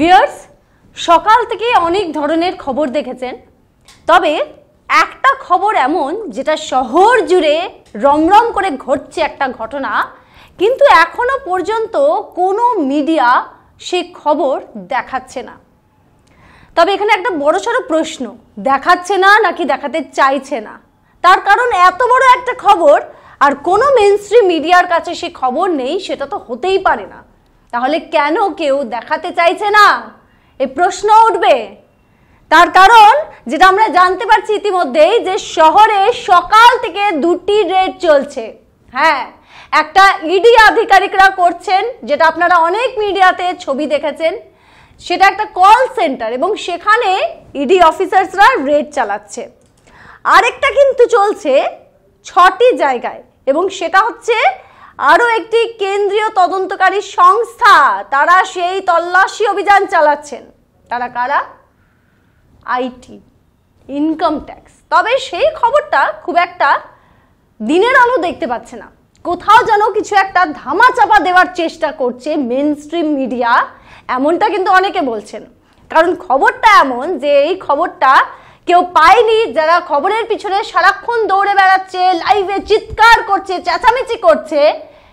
viewers সকাল থেকে অনেক ধরনের খবর দেখেছেন তবে একটা খবর এমন যেটা শহর জুড়ে রমরম করে ঘটছে একটা ঘটনা কিন্তু এখনো পর্যন্ত কোনো মিডিয়া সে খবর দেখাচ্ছে না তবে এখানে একটা বড়সড় প্রশ্ন দেখাচ্ছে না নাকি দেখাতে চাইছে না তার কারণ এত বড় একটা খবর আর কোনো মেনস্ট্রিম মিডিয়ার কাছে সে খবর নেই সেটা তো হতেই পারে না তাহলে কেন কেউ দেখাতে চাইছে না এ প্রশ্ন উঠবে তার কারণ যেটা আমরা জানতে পারছি ইতিমধ্যেই যে শহরে সকাল থেকে দুটি রেড চলছে হ্যাঁ একটা ইডি আধিকারিকরা করছেন যেটা আপনারা অনেক মিডিয়াতে ছবি দেখেছেন সেটা একটা কল সেন্টার এবং সেখানে ইডি অফিসার্সরা রেড চালাচ্ছে আরেকটা কিন্তু চলছে ছটি জায়গায় এবং সেটা হচ্ছে আরও একটি কেন্দ্রীয় তদন্তকারী সংস্থা তারা সেই তল্লাশি অভিযান চালাচ্ছেন তারা কারা আইটি ইনকাম ট্যাক্স তবে সেই খবরটা খুব একটা দিনের আলো দেখতে পাচ্ছে না কোথাও যেন কিছু একটা ধামা চাপা দেওয়ার চেষ্টা করছে মেন স্ট্রিম মিডিয়া এমনটা কিন্তু অনেকে বলছেন কারণ খবরটা এমন যে এই খবরটা কেউ পায়নি যারা খবরের পিছনে সারাক্ষণ দৌড়ে বেড়াচ্ছে লাইভে চিৎকার করছে চেঁচামেচি করছে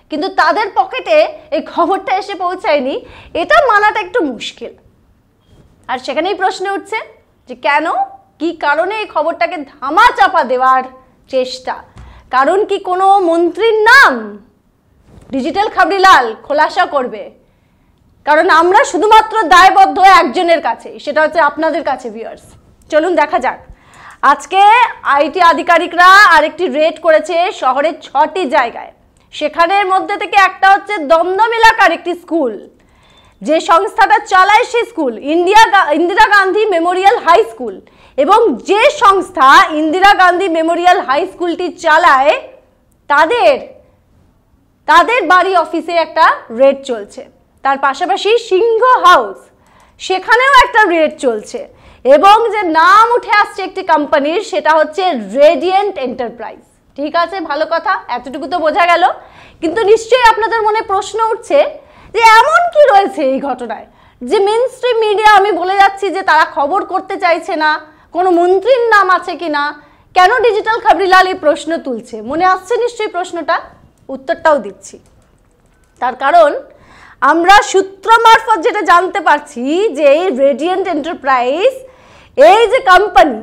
কিন্তু তাদের পকেটে এই খবরটা এসে পৌঁছায়নি এটা মানাটা একটু মুশকিল আর সেখানেই প্রশ্ন উঠছে যে কেন কি কারণে এই খবরটাকে ধামা চাপা দেওয়ার চেষ্টা কারণ কি কোনো মন্ত্রীর নাম ডিজিটাল খাবরিলাল খোলাসা করবে কারণ আমরা শুধুমাত্র দায়বদ্ধ একজনের কাছে সেটা হচ্ছে আপনাদের কাছে ভিউয়ার্স চলুন দেখা যাক আজকে আইটি আধিকারিকরা আরেকটি রেড করেছে শহরের ছটি জায়গায় সেখানের মধ্যে থেকে একটা হচ্ছে দমদম এলাকার একটি স্কুল যে সংস্থাটা চালায় সে school India Indira Gandhi memorial high school এবং যে সংস্থা ইন্দিরা গান্ধী মেমোরিয়াল হাই স্কুলটি চালায় তাদের তাদের বাড়ি অফিসে একটা রেড চলছে তার পাশাপাশি সিংহ হাউস সেখানেও একটা রেড চলছে এবং যে নাম উঠে আসছে একটি কোম্পানির সেটা হচ্ছে রেডিয়েন্ট এন্টারপ্রাইজ ঠিক আছে ভালো কথা এতটুকু তো বোঝা গেল কিন্তু নিশ্চয়ই আপনাদের মনে প্রশ্ন উঠছে যে এমন কি রয়েছে এই ঘটনায় যে মেন স্ট্রিম মিডিয়া আমি বলে যাচ্ছি যে তারা খবর করতে চাইছে না কোনো মন্ত্রীর নাম আছে কি না কেন ডিজিটাল খাবরিলাল এই প্রশ্ন তুলছে মনে আসছে নিশ্চয়ই প্রশ্নটা উত্তরটাও দিচ্ছি তার কারণ আমরা সূত্র মারফত যেটা জানতে পারছি যে এই রেডিয়েন্ট এন্টারপ্রাইজ এই যে কোম্পানি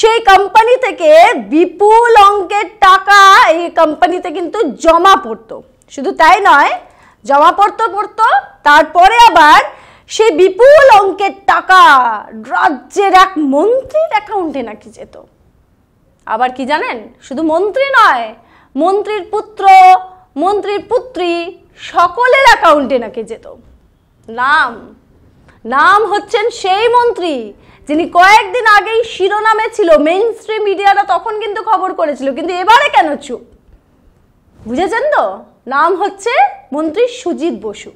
সেই কোম্পানি থেকে বিপুল অঙ্কের টাকা এই কোম্পানিতে কিন্তু জমা পড়তো শুধু তাই নয় জমা পড়তো পড়তো তারপরে আবার সে বিপুল অঙ্কের টাকা রাজ্যের এক মন্ত্রীর অ্যাকাউন্টে নাকি যেত আবার কি জানেন শুধু মন্ত্রী নয় মন্ত্রীর পুত্র মন্ত্রীর পুত্রী সকলের অ্যাকাউন্টে নাকি যেত নাম নাম হচ্ছেন সেই মন্ত্রী যিনি কয়েকদিন আগেই শিরোনামে ছিল মেইন স্ট্রিম মিডিয়ারা তখন কিন্তু খবর করেছিল কিন্তু এবারে কেন চুপ বুঝেছেন তো নাম হচ্ছে মন্ত্রী সুজিত বসু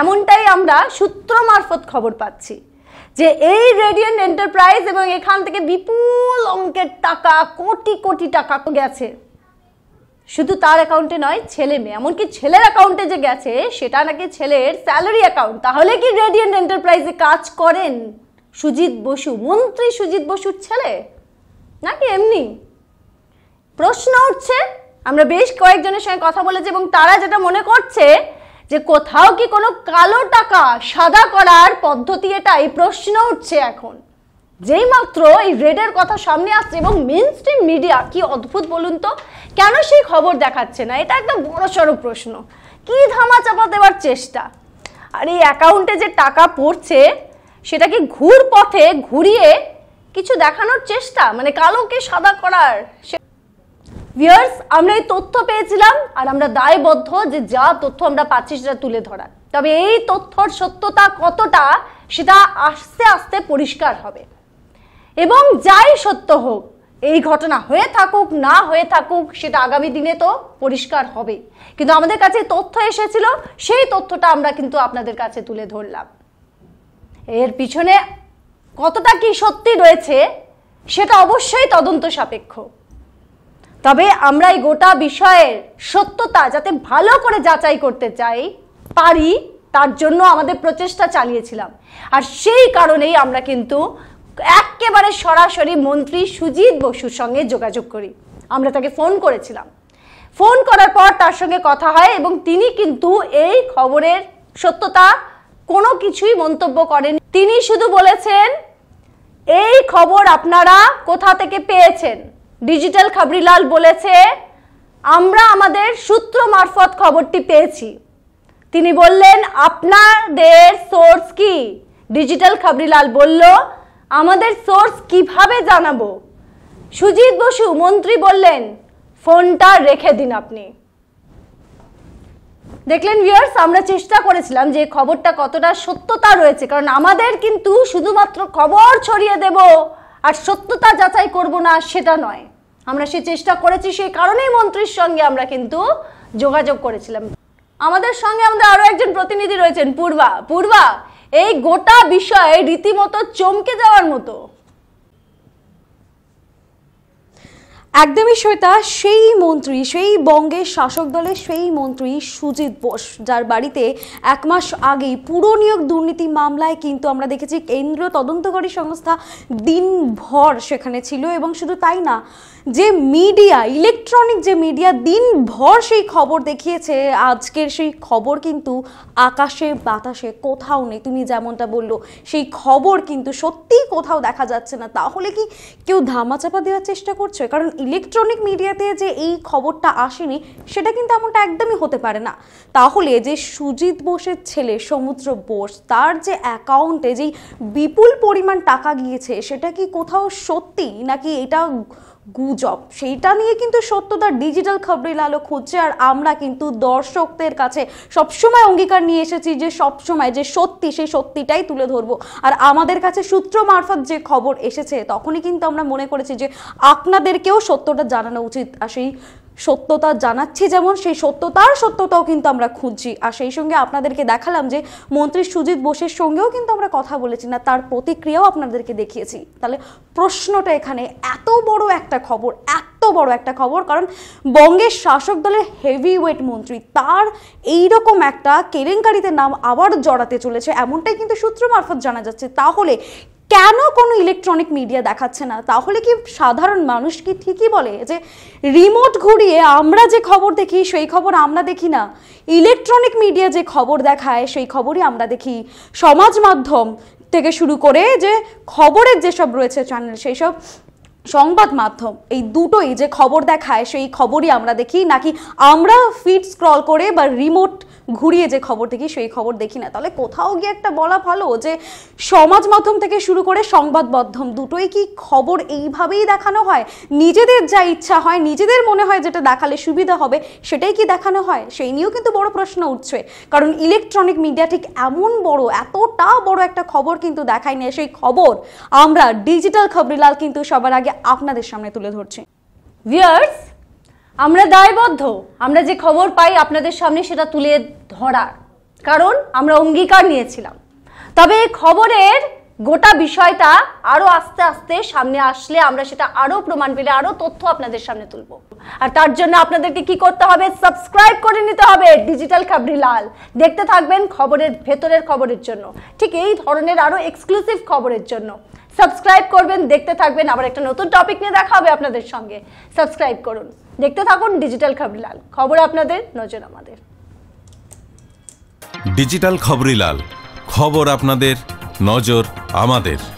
এমনটাই আমরা সূত্র মারফত খবর পাচ্ছি যে এই রেডিয়েন্ট এন্টারপ্রাইজ এবং এখান থেকে বিপুল অঙ্কের টাকা কোটি কোটি টাকা গেছে শুধু তার অ্যাকাউন্টে নয় ছেলে মেয়ে এমনকি ছেলের অ্যাকাউন্টে যে গেছে সেটা নাকি ছেলের স্যালারি অ্যাকাউন্ট তাহলে কি রেডিয়েন্ট এন্টারপ্রাইজে কাজ করেন সুজিত বসু মন্ত্রী সুজিত বসুর ছেলে নাকি এমনি প্রশ্ন উঠছে আমরা বেশ কয়েকজনের সঙ্গে কথা বলেছি এবং তারা যেটা মনে করছে যে কোথাও কি কোনো কালো টাকা সাদা করার পদ্ধতি এটা এই প্রশ্ন উঠছে এখন যেই মাত্র এই রেডের কথা সামনে আসছে এবং মেন স্ট্রিম মিডিয়া কি অদ্ভুত বলুন তো কেন সেই খবর দেখাচ্ছে না এটা একটা বড়সড় প্রশ্ন কি ধামা চাপা দেওয়ার চেষ্টা আর এই অ্যাকাউন্টে যে টাকা পড়ছে সেটাকে ঘুর পথে ঘুরিয়ে কিছু দেখানোর চেষ্টা মানে কালোকে সাদা করার ভিয়ার্স আমরা এই তথ্য পেয়েছিলাম আর আমরা দায়বদ্ধ যে যা তথ্য আমরা পাচ্ছি সেটা তুলে ধরার তবে এই তথ্যর সত্যতা কতটা সেটা আস্তে আস্তে পরিষ্কার হবে এবং যাই সত্য হোক এই ঘটনা হয়ে থাকুক না হয়ে থাকুক সেটা আগামী দিনে তো পরিষ্কার হবে কিন্তু আমাদের কাছে তথ্য এসেছিল সেই তথ্যটা আমরা কিন্তু আপনাদের কাছে তুলে ধরলাম এর পিছনে কতটা কি সত্যি রয়েছে সেটা অবশ্যই তদন্ত সাপেক্ষ তবে আমরা এই গোটা বিষয়ের সত্যতা যাতে ভালো করে যাচাই করতে চাই পারি তার জন্য আমাদের প্রচেষ্টা চালিয়েছিলাম আর সেই কারণেই আমরা কিন্তু একেবারে সরাসরি মন্ত্রী সুজিত বসুর সঙ্গে যোগাযোগ করি আমরা তাকে ফোন করেছিলাম ফোন করার পর তার সঙ্গে কথা হয় এবং তিনি কিন্তু এই খবরের সত্যতা কোনো কিছুই মন্তব্য করেন তিনি শুধু বলেছেন এই খবর আপনারা কোথা থেকে পেয়েছেন ডিজিটাল খাবরিলাল বলেছে আমরা আমাদের সূত্র মারফত খবরটি পেয়েছি তিনি বললেন আপনাদের সোর্স কি ডিজিটাল খাবরিলাল বলল আমাদের সোর্স কিভাবে জানাবো সুজিত বসু মন্ত্রী বললেন ফোনটা রেখে দিন আপনি দেখলেন ভিউয়ার্স আমরা চেষ্টা করেছিলাম যে খবরটা কতটা সত্যতা রয়েছে কারণ আমাদের কিন্তু শুধুমাত্র খবর ছড়িয়ে দেব আর সত্যতা যাচাই করব না সেটা নয় আমরা সে চেষ্টা করেছি সেই কারণেই মন্ত্রীর সঙ্গে আমরা কিন্তু যোগাযোগ করেছিলাম আমাদের সঙ্গে আমাদের আরও একজন প্রতিনিধি রয়েছেন পূর্বা পূর্বা এই গোটা বিষয়ে রীতিমতো চমকে যাওয়ার মতো একদমই শ্বেতা সেই মন্ত্রী সেই বঙ্গের শাসক দলের সেই মন্ত্রী সুজিত বোস যার বাড়িতে এক মাস আগেই পুরো নিয়োগ দুর্নীতি মামলায় কিন্তু আমরা দেখেছি কেন্দ্রীয় তদন্তকারী সংস্থা দিনভর সেখানে ছিল এবং শুধু তাই না যে মিডিয়া ইলেকট্রনিক যে মিডিয়া দিনভর সেই খবর দেখিয়েছে আজকের সেই খবর কিন্তু আকাশে বাতাসে কোথাও নেই তুমি যেমনটা বললো সেই খবর কিন্তু সত্যিই কোথাও দেখা যাচ্ছে না তাহলে কি কেউ ধামাচাপা দেওয়ার চেষ্টা করছে কারণ ইলেকট্রনিক মিডিয়াতে যে এই খবরটা আসেনি সেটা কিন্তু এমনটা একদমই হতে পারে না তাহলে যে সুজিত বোসের ছেলে সমুদ্র বোস তার যে অ্যাকাউন্টে যেই বিপুল পরিমাণ টাকা গিয়েছে সেটা কি কোথাও সত্যি নাকি এটা গুজব সেইটা নিয়ে কিন্তু সত্যতার ডিজিটাল খবরের আলো খুঁজছে আর আমরা কিন্তু দর্শকদের কাছে সবসময় অঙ্গীকার নিয়ে এসেছি যে সবসময় যে সত্যি সেই সত্যিটাই তুলে ধরবো আর আমাদের কাছে সূত্র মারফত যে খবর এসেছে তখনই কিন্তু আমরা মনে করেছি যে আপনাদেরকেও সত্যটা জানানো উচিত আর সেই সত্যতা জানাচ্ছি যেমন সেই সত্যতার সত্যতাও কিন্তু আমরা খুঁজছি আর সেই সঙ্গে আপনাদেরকে দেখালাম যে মন্ত্রী সুজিত বোসের সঙ্গেও কিন্তু আমরা কথা বলেছি না তার প্রতিক্রিয়াও আপনাদেরকে দেখিয়েছি তাহলে প্রশ্নটা এখানে এত বড় একটা খবর এত বড় একটা খবর কারণ বঙ্গের শাসক দলের হেভি ওয়েট মন্ত্রী তার এই রকম একটা কেলেঙ্কারিতে নাম আবার জড়াতে চলেছে এমনটাই কিন্তু সূত্র মারফত জানা যাচ্ছে তাহলে কেন কোনো ইলেকট্রনিক মিডিয়া দেখাচ্ছে না তাহলে কি সাধারণ মানুষ কি ঠিকই বলে যে রিমোট ঘুরিয়ে আমরা যে খবর দেখি সেই খবর আমরা দেখি না ইলেকট্রনিক মিডিয়া যে খবর দেখায় সেই খবরই আমরা দেখি সমাজ মাধ্যম থেকে শুরু করে যে খবরের যেসব রয়েছে চ্যানেল সেই সব সংবাদ মাধ্যম এই দুটোই যে খবর দেখায় সেই খবরই আমরা দেখি নাকি আমরা ফিড স্ক্রল করে বা রিমোট ঘুরিয়ে যে খবর দেখি সেই খবর দেখি না তাহলে কোথাও গিয়ে একটা বলা ভালো যে সমাজ মাধ্যম থেকে শুরু করে সংবাদ মাধ্যম দুটোই কি খবর এইভাবেই দেখানো হয় নিজেদের যা ইচ্ছা হয় নিজেদের মনে হয় যেটা দেখালে সুবিধা হবে সেটাই কি দেখানো হয় সেই নিয়েও কিন্তু বড় প্রশ্ন উঠছে কারণ ইলেকট্রনিক মিডিয়া ঠিক এমন বড় এতটা বড় একটা খবর কিন্তু দেখায় না সেই খবর আমরা ডিজিটাল খবরিলাল কিন্তু সবার আগে আপনাদের সামনে তুলে ধরছি ভিয়ার্স আমরা দায়বদ্ধ আমরা যে খবর পাই আপনাদের সামনে সেটা তুলে ধরার কারণ আমরা অঙ্গীকার নিয়েছিলাম তবে খবরের গোটা বিষয়টা আরও আস্তে আস্তে সামনে আসলে আমরা সেটা আরও প্রমাণ পেলে আরও তথ্য আপনাদের সামনে তুলব আর তার জন্য আপনাদেরকে কি করতে হবে সাবস্ক্রাইব করে নিতে হবে ডিজিটাল লাল দেখতে থাকবেন খবরের ভেতরের খবরের জন্য ঠিক এই ধরনের আরও এক্সক্লুসিভ খবরের জন্য সাবস্ক্রাইব করবেন দেখতে থাকবেন আবার একটা নতুন টপিক নিয়ে দেখা হবে আপনাদের সঙ্গে সাবস্ক্রাইব করুন দেখতে থাকুন ডিজিটাল খবরিলাল খবর আপনাদের নজর আমাদের ডিজিটাল খবরিলাল খবর আপনাদের নজর আমাদের